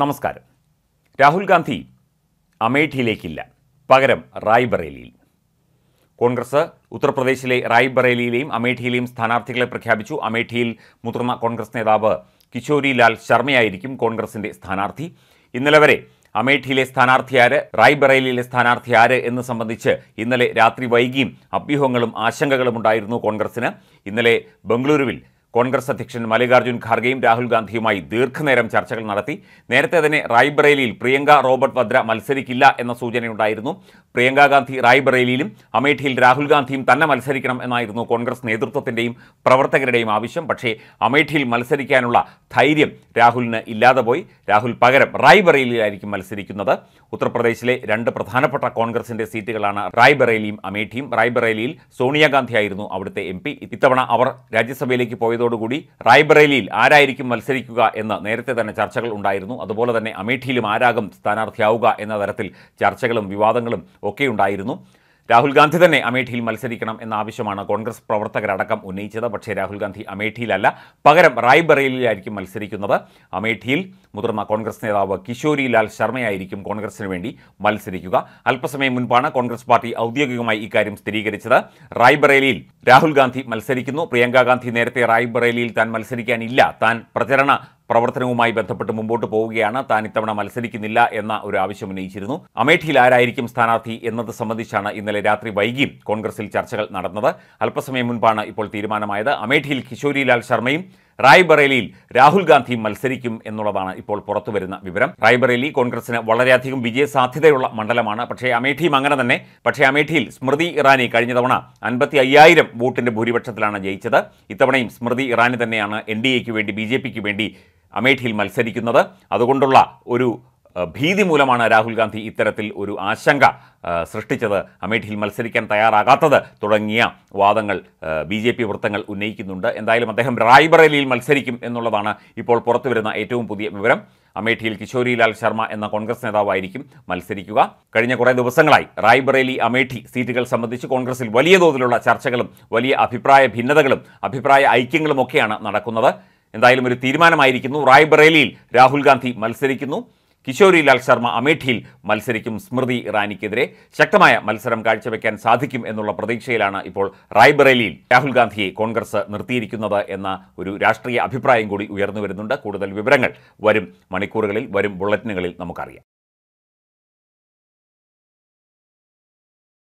നമസ്കാരം രാഹുൽ ഗാന്ധി അമേഠിയിലേക്കില്ല പകരം റായ്ബറേലിയിൽ കോൺഗ്രസ് ഉത്തർപ്രദേശിലെ റായ്ബറേലിയിലെയും അമേഠിയിലെയും സ്ഥാനാർത്ഥികളെ പ്രഖ്യാപിച്ചു അമേഠിയിൽ മുതിർന്ന കോൺഗ്രസ് നേതാവ് ലാൽ ശർമ്മയായിരിക്കും കോൺഗ്രസിൻ്റെ സ്ഥാനാർത്ഥി ഇന്നലെ വരെ അമേഠിയിലെ സ്ഥാനാർത്ഥി ആര് റായ്ബറേലിയിലെ സ്ഥാനാർത്ഥി ആര് എന്ന് സംബന്ധിച്ച് ഇന്നലെ രാത്രി വൈകിയും അഭ്യൂഹങ്ങളും ആശങ്കകളും ഉണ്ടായിരുന്നു കോൺഗ്രസിന് ഇന്നലെ ബംഗളൂരുവിൽ കോൺഗ്രസ് അധ്യക്ഷൻ മല്ലികാർജ്ജുൻ ഖാർഗെയും രാഹുൽ ഗാന്ധിയുമായി ദീർഘനേരം ചർച്ചകൾ നടത്തി നേരത്തെ തന്നെ റായ്ബറേലിയിൽ പ്രിയങ്ക റോബർട്ട് വദ്ര മത്സരിക്കില്ല എന്ന സൂചനയുണ്ടായിരുന്നു പ്രിയങ്ക ഗാന്ധി റായ്ബറേലിയിലും അമേഠിയിൽ രാഹുൽ ഗാന്ധിയും തന്നെ മത്സരിക്കണം എന്നായിരുന്നു കോൺഗ്രസ് നേതൃത്വത്തിൻ്റെയും പ്രവർത്തകരുടെയും ആവശ്യം പക്ഷേ അമേഠിയിൽ മത്സരിക്കാനുള്ള ധൈര്യം രാഹുലിന് ഇല്ലാതെ പോയി രാഹുൽ പകരം റായ്ബറേലിയിലായിരിക്കും മത്സരിക്കുന്നത് ഉത്തർപ്രദേശിലെ രണ്ട് പ്രധാനപ്പെട്ട കോൺഗ്രസിൻ്റെ സീറ്റുകളാണ് റായ്ബറേലിയും അമേഠിയും റായ്ബറേലിയിൽ ആയിരുന്നു അവിടുത്തെ എം പി ഇത്തവണ അവർ രാജ്യസഭയിലേക്ക് പോയതോടുകൂടി റായ്ബറേലിയിൽ ആരായിരിക്കും മത്സരിക്കുക എന്ന് നേരത്തെ തന്നെ ചർച്ചകൾ ഉണ്ടായിരുന്നു അതുപോലെ തന്നെ അമേഠിയിലും ആരാകും സ്ഥാനാർത്ഥിയാവുക എന്ന തരത്തിൽ ചർച്ചകളും വിവാദങ്ങളും ഒക്കെ ഉണ്ടായിരുന്നു രാഹുൽ ഗാന്ധി തന്നെ അമേഠിയിൽ മത്സരിക്കണം എന്ന ആവശ്യമാണ് കോൺഗ്രസ് പ്രവർത്തകരടക്കം ഉന്നയിച്ചത് പക്ഷേ രാഹുൽ ഗാന്ധി അമേഠിയിലല്ല പകരം റായ്ബറേലിയിലായിരിക്കും മത്സരിക്കുന്നത് അമേഠിയിൽ മുതിർന്ന കോൺഗ്രസ് നേതാവ് കിഷോരി ലാൽ ശർമ്മയായിരിക്കും കോൺഗ്രസിന് വേണ്ടി മത്സരിക്കുക അല്പസമയം മുൻപാണ് കോൺഗ്രസ് പാർട്ടി ഔദ്യോഗികമായി ഇക്കാര്യം സ്ഥിരീകരിച്ചത് റായ്ബറേലിയിൽ രാഹുൽ ഗാന്ധി മത്സരിക്കുന്നു പ്രിയങ്ക ഗാന്ധി നേരത്തെ റായ്ബറേലിയിൽ താൻ മത്സരിക്കാനില്ല താൻ പ്രചരണ പ്രവർത്തനവുമായി ബന്ധപ്പെട്ട് മുമ്പോട്ട് പോവുകയാണ് താൻ ഇത്തവണ മത്സരിക്കുന്നില്ല എന്ന ഒരു ആവശ്യം ഉന്നയിച്ചിരുന്നു അമേഠിയിൽ ആരായിരിക്കും സ്ഥാനാർത്ഥി എന്നത് സംബന്ധിച്ചാണ് ഇന്നലെ രാത്രി വൈകിയും കോൺഗ്രസിൽ ചർച്ചകൾ നടന്നത് അല്പസമയം മുൻപാണ് ഇപ്പോൾ തീരുമാനമായത് അമേഠിയിൽ കിഷോരിലാൽ ശർമ്മയും റായ്ബറേലിയിൽ രാഹുൽ ഗാന്ധി മത്സരിക്കും എന്നുള്ളതാണ് ഇപ്പോൾ പുറത്തുവരുന്ന വിവരം റായ്ബറേലി കോൺഗ്രസിന് വളരെയധികം വിജയസാധ്യതയുള്ള മണ്ഡലമാണ് പക്ഷേ അമേഠിയും അങ്ങനെ തന്നെ പക്ഷേ അമേഠിയിൽ സ്മൃതി ഇറാനി കഴിഞ്ഞ തവണ അൻപത്തി അയ്യായിരം വോട്ടിന്റെ ഭൂരിപക്ഷത്തിലാണ് ജയിച്ചത് ഇത്തവണയും സ്മൃതി ഇറാനി തന്നെയാണ് എൻ ഡി എക്ക് വേണ്ടി ബി ജെ പിക്ക് വേണ്ടി അമേഠിയിൽ മത്സരിക്കുന്നത് അതുകൊണ്ടുള്ള ഒരു ഭീതി മൂലമാണ് രാഹുൽ ഗാന്ധി ഇത്തരത്തിൽ ഒരു ആശങ്ക സൃഷ്ടിച്ചത് അമേഠിയിൽ മത്സരിക്കാൻ തയ്യാറാകാത്തത് തുടങ്ങിയ വാദങ്ങൾ ബി ജെ പി വൃത്തങ്ങൾ ഉന്നയിക്കുന്നുണ്ട് എന്തായാലും അദ്ദേഹം റായ്ബറേലിയിൽ മത്സരിക്കും എന്നുള്ളതാണ് ഇപ്പോൾ പുറത്തുവരുന്ന ഏറ്റവും പുതിയ വിവരം അമേഠിയിൽ കിശോരിലാൽ ശർമ്മ എന്ന കോൺഗ്രസ് നേതാവായിരിക്കും മത്സരിക്കുക കഴിഞ്ഞ കുറേ ദിവസങ്ങളായി റായ്ബറേലി അമേഠി സീറ്റുകൾ സംബന്ധിച്ച് കോൺഗ്രസിൽ വലിയ തോതിലുള്ള ചർച്ചകളും വലിയ അഭിപ്രായ ഭിന്നതകളും അഭിപ്രായ ഐക്യങ്ങളും ഒക്കെയാണ് നടക്കുന്നത് എന്തായാലും ഒരു തീരുമാനമായിരിക്കുന്നു റായ്ബറേലിയിൽ രാഹുൽ ഗാന്ധി മത്സരിക്കുന്നു കിഷോരി ലാൽ ശർമ്മ അമേഠിയിൽ മത്സരിക്കും സ്മൃതി ഇറാനിക്കെതിരെ ശക്തമായ മത്സരം കാഴ്ചവെക്കാൻ സാധിക്കും എന്നുള്ള പ്രതീക്ഷയിലാണ് ഇപ്പോൾ റായ്ബറേലിയിൽ രാഹുൽ ഗാന്ധിയെ കോൺഗ്രസ് നിർത്തിയിരിക്കുന്നത് എന്ന ഒരു രാഷ്ട്രീയ അഭിപ്രായം കൂടി ഉയർന്നു വരുന്നുണ്ട് കൂടുതൽ വിവരങ്ങൾ വരും മണിക്കൂറുകളിൽ വരും ബുള്ളറ്റിനുകളിൽ നമുക്കറിയാം